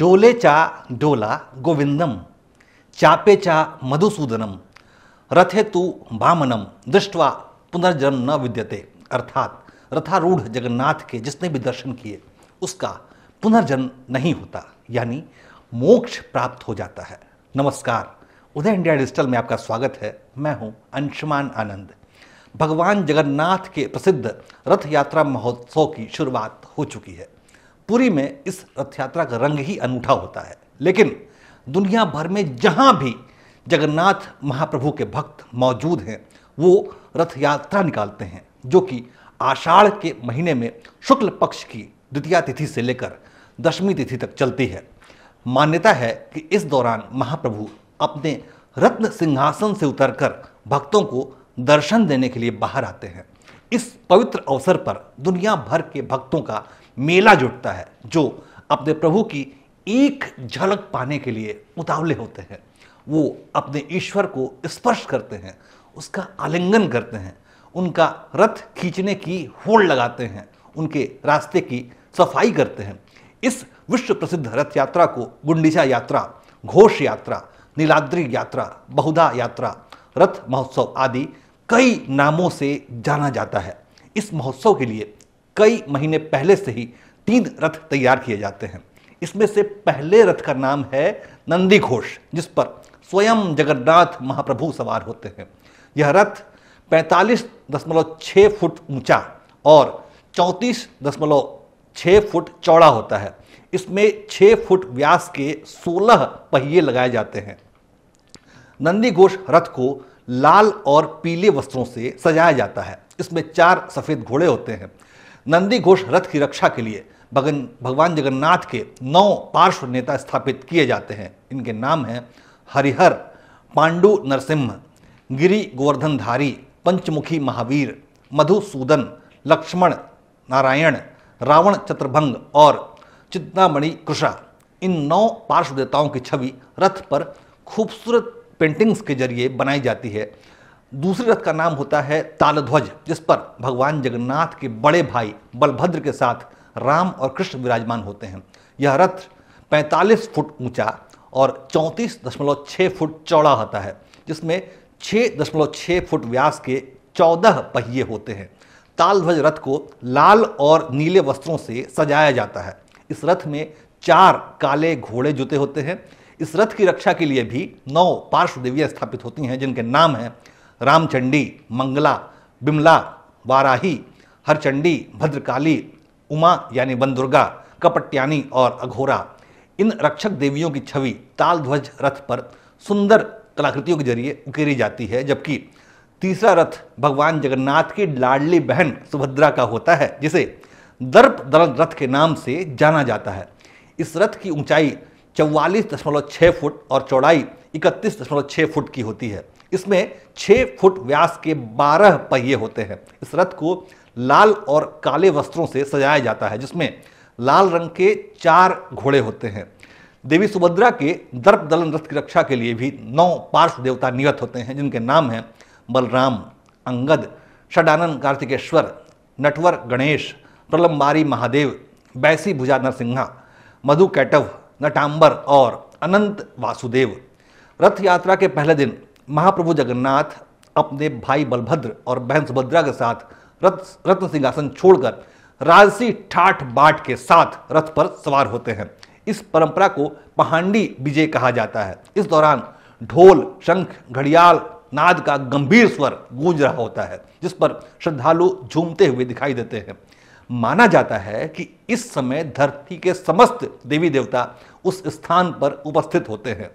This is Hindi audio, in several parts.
डोले चा डोला गोविंदम चापे चा मधुसूदनम रथे तु बामनम दृष्टवा पुनर्जन्म न विद्यते अर्थात रथारूढ़ जगन्नाथ के जिसने भी दर्शन किए उसका पुनर्जन्म नहीं होता यानी मोक्ष प्राप्त हो जाता है नमस्कार उदय इंडिया डिजिटल में आपका स्वागत है मैं हूं अंशुमान आनंद भगवान जगन्नाथ के प्रसिद्ध रथ यात्रा महोत्सव की शुरुआत हो चुकी है पूरी में इस रथ यात्रा का रंग ही अनूठा होता है लेकिन दुनिया भर में जहाँ भी जगन्नाथ महाप्रभु के भक्त मौजूद हैं वो रथ यात्रा निकालते हैं जो कि आषाढ़ के महीने में शुक्ल पक्ष की द्वितीय तिथि से लेकर दशमी तिथि तक चलती है मान्यता है कि इस दौरान महाप्रभु अपने रत्न सिंहासन से उतरकर भक्तों को दर्शन देने के लिए बाहर आते हैं इस पवित्र अवसर पर दुनिया भर के भक्तों का मेला जुटता है जो अपने प्रभु की एक झलक पाने के लिए उतावले होते हैं वो अपने ईश्वर को स्पर्श करते हैं उसका आलिंगन करते हैं उनका रथ खींचने की होड़ लगाते हैं उनके रास्ते की सफाई करते हैं इस विश्व प्रसिद्ध रथ यात्रा को गुंडीचा यात्रा घोष यात्रा नीलाद्री यात्रा बहुधा यात्रा रथ महोत्सव आदि कई नामों से जाना जाता है इस महोत्सव के लिए कई महीने पहले से ही तीन रथ तैयार किए जाते हैं इसमें से पहले रथ का नाम है नंदी घोष जिस पर स्वयं जगन्नाथ महाप्रभु सवार होते हैं यह रथ पैंतालीस दशमलव छः फुट ऊंचा और चौंतीस दशमलव छः फुट चौड़ा होता है इसमें छः फुट व्यास के सोलह पहिए लगाए जाते हैं नंदी घोष रथ को लाल और पीले वस्त्रों से सजाया जाता है इसमें चार सफ़ेद घोड़े होते हैं नंदी घोष रथ की रक्षा के लिए भगन भगवान जगन्नाथ के नौ पार्श्व नेता स्थापित किए जाते हैं इनके नाम हैं हरिहर पांडु नरसिम्ह गिरी गोवर्धनधारी पंचमुखी महावीर मधुसूदन लक्ष्मण नारायण रावण चतुर्भंग और चिंतामणि कृषा इन नौ पार्श्व देवताओं की छवि रथ पर खूबसूरत पेंटिंग्स के जरिए बनाई जाती है दूसरे रथ का नाम होता है तालध्वज जिस पर भगवान जगन्नाथ के बड़े भाई बलभद्र के साथ राम और कृष्ण विराजमान होते हैं यह रथ 45 फुट ऊंचा और 34.6 फुट चौड़ा होता है जिसमें 6.6 फुट व्यास के 14 पहिए होते हैं तालध्वज रथ को लाल और नीले वस्त्रों से सजाया जाता है इस रथ में चार काले घोड़े जुते होते हैं इस रथ की रक्षा के लिए भी नौ पार्श्व देवियाँ स्थापित होती हैं जिनके नाम हैं रामचंडी मंगला बिमला वाराही हरचंडी भद्रकाली उमा यानी बनदुर्गा कपट्यानी और अघोरा इन रक्षक देवियों की छवि ताल ध्वज रथ पर सुंदर कलाकृतियों के जरिए उकेरी जाती है जबकि तीसरा रथ भगवान जगन्नाथ की लाडली बहन सुभद्रा का होता है जिसे दर्प दलन रथ के नाम से जाना जाता है इस रथ की ऊंचाई चौवालीस दशमलव छः फुट और चौड़ाई इकतीस दशमलव छः फुट की होती है इसमें छः फुट व्यास के बारह पहिए होते हैं इस रथ को लाल और काले वस्त्रों से सजाया जाता है जिसमें लाल रंग के चार घोड़े होते हैं देवी सुभद्रा के दर्प दलन रथ की रक्षा के लिए भी नौ पार्श्व देवता नियत होते हैं जिनके नाम हैं बलराम अंगद षडानंद कार्तिकेश्वर नटवर गणेश प्रलम्बारी महादेव बैसी भुजा नरसिंहा मधु कैटव नटाम्बर और अनंत वासुदेव रथ यात्रा के पहले दिन महाप्रभु जगन्नाथ अपने भाई बलभद्र और बहन सुभद्रा के साथ रथ रत्न सिंहासन छोड़कर राजसी ठाठ बाट के साथ रथ पर सवार होते हैं इस परंपरा को पहांडी विजय कहा जाता है इस दौरान ढोल शंख घड़ियाल नाद का गंभीर स्वर गूंज रहा होता है जिस पर श्रद्धालु झूमते हुए दिखाई देते हैं माना जाता है कि इस समय धरती के समस्त देवी देवता उस स्थान पर उपस्थित होते हैं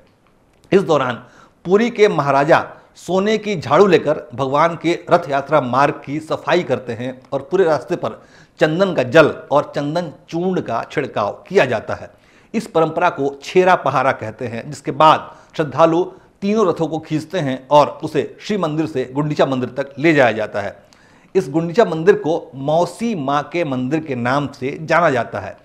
इस दौरान पुरी के महाराजा सोने की झाड़ू लेकर भगवान के रथ यात्रा मार्ग की सफाई करते हैं और पूरे रास्ते पर चंदन का जल और चंदन चूर्ण का छिड़काव किया जाता है इस परंपरा को छेरा पहारा कहते हैं जिसके बाद श्रद्धालु तीनों रथों को खींचते हैं और उसे श्री मंदिर से गुंडीचा मंदिर तक ले जाया जाता है इस गुंडीचा मंदिर को मौसी माँ के मंदिर के नाम से जाना जाता है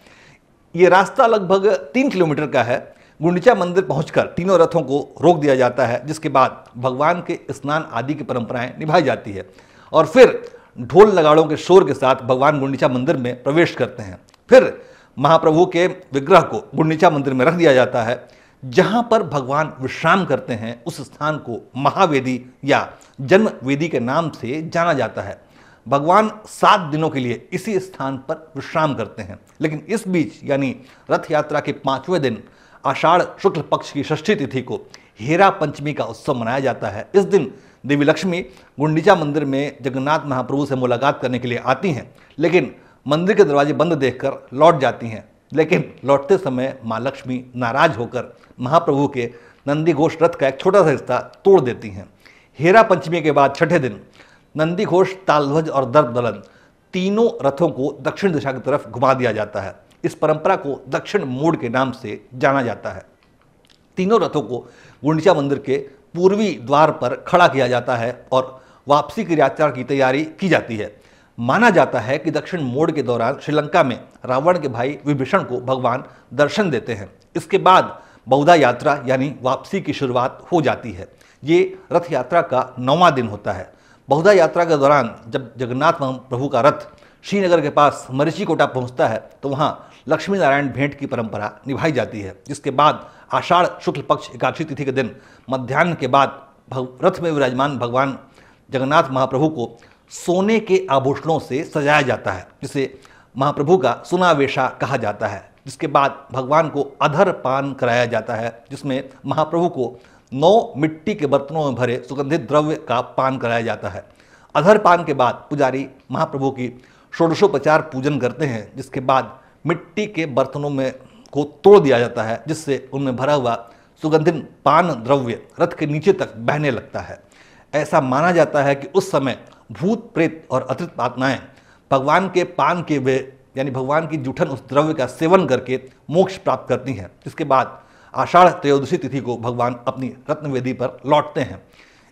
ये रास्ता लगभग तीन किलोमीटर का है गुंडीचा मंदिर पहुंचकर तीनों रथों को रोक दिया जाता है जिसके बाद भगवान के स्नान आदि की परंपराएं निभाई जाती है और फिर ढोल लगाड़ों के शोर के साथ भगवान गुंडीचा मंदिर में प्रवेश करते हैं फिर महाप्रभु के विग्रह को गुंडीचा मंदिर में रख दिया जाता है जहां पर भगवान विश्राम करते हैं उस स्थान को महावेदी या जन्म वेदी के नाम से जाना जाता है भगवान सात दिनों के लिए इसी स्थान पर विश्राम करते हैं लेकिन इस बीच यानी रथ यात्रा के पांचवें दिन आषाढ़ शुक्ल पक्ष की षष्ठी तिथि को हेरा पंचमी का उत्सव मनाया जाता है इस दिन देवी लक्ष्मी गुंडीचा मंदिर में जगन्नाथ महाप्रभु से मुलाकात करने के लिए आती हैं लेकिन मंदिर के दरवाजे बंद देखकर लौट जाती हैं लेकिन लौटते समय माँ लक्ष्मी नाराज होकर महाप्रभु के नंदी घोष रथ का एक छोटा सा हिस्सा तोड़ देती हैं हेरा पंचमी के बाद छठे दिन नंदी घोष तालध्वज और दर्प दलन तीनों रथों को दक्षिण दिशा की तरफ घुमा दिया जाता है इस परंपरा को दक्षिण मोड़ के नाम से जाना जाता है तीनों रथों को गुंडिचा मंदिर के पूर्वी द्वार पर खड़ा किया जाता है और वापसी की यात्रा की तैयारी की जाती है माना जाता है कि दक्षिण मोड़ के दौरान श्रीलंका में रावण के भाई विभीषण को भगवान दर्शन देते हैं इसके बाद बहुधा यात्रा यानी वापसी की शुरुआत हो जाती है ये रथ यात्रा का नौवा दिन होता है बहुधा यात्रा के दौरान जब जगन्नाथ प्रभु का रथ श्रीनगर के पास मरीची कोटा पहुंचता है तो वहाँ लक्ष्मी नारायण भेंट की परंपरा निभाई जाती है जिसके बाद आषाढ़ शुक्ल पक्ष एकादशी तिथि के दिन मध्यान्ह के बाद रथ में विराजमान भगवान जगन्नाथ महाप्रभु को सोने के आभूषणों से सजाया जाता है जिसे महाप्रभु का सुनावेशा कहा जाता है जिसके बाद भगवान को अधर पान कराया जाता है जिसमें महाप्रभु को नौ मिट्टी के बर्तनों में भरे सुगंधित द्रव्य का पान कराया जाता है अधर पान के बाद पुजारी महाप्रभु की षोडशोपचार पूजन करते हैं जिसके बाद मिट्टी के बर्तनों में को तोड़ दिया जाता है जिससे उनमें भरा हुआ सुगंधित पान द्रव्य रथ के नीचे तक बहने लगता है ऐसा माना जाता है कि उस समय भूत प्रेत और अतिरिक्त आत्माएं भगवान के पान के वे यानी भगवान की जूठन उस द्रव्य का सेवन करके मोक्ष प्राप्त करती हैं इसके बाद आषाढ़ त्रयोदशी तिथि को भगवान अपनी रत्न वेदी पर लौटते हैं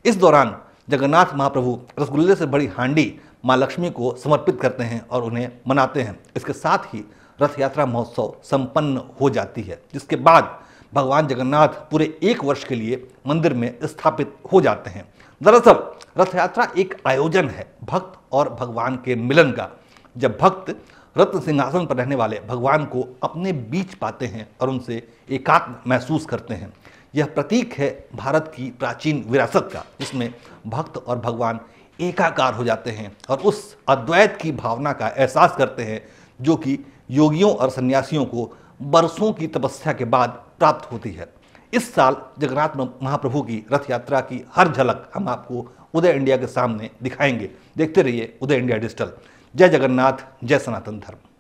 इस दौरान जगन्नाथ महाप्रभु रसगुल्ले से बड़ी हांडी माँ लक्ष्मी को समर्पित करते हैं और उन्हें मनाते हैं इसके साथ ही रथ यात्रा महोत्सव संपन्न हो जाती है जिसके बाद भगवान जगन्नाथ पूरे एक वर्ष के लिए मंदिर में स्थापित हो जाते हैं दरअसल रथ यात्रा एक आयोजन है भक्त और भगवान के मिलन का जब भक्त रत्न सिंहासन पर रहने वाले भगवान को अपने बीच पाते हैं और उनसे एकात्म महसूस करते हैं यह प्रतीक है भारत की प्राचीन विरासत का जिसमें भक्त और भगवान एकाकार हो जाते हैं और उस अद्वैत की भावना का एहसास करते हैं जो कि योगियों और सन्यासियों को बरसों की तपस्या के बाद प्राप्त होती है इस साल जगन्नाथ महाप्रभु की रथ यात्रा की हर झलक हम आपको उदय इंडिया के सामने दिखाएंगे देखते रहिए उदय इंडिया डिजिटल जय जगन्नाथ जय सनातन धर्म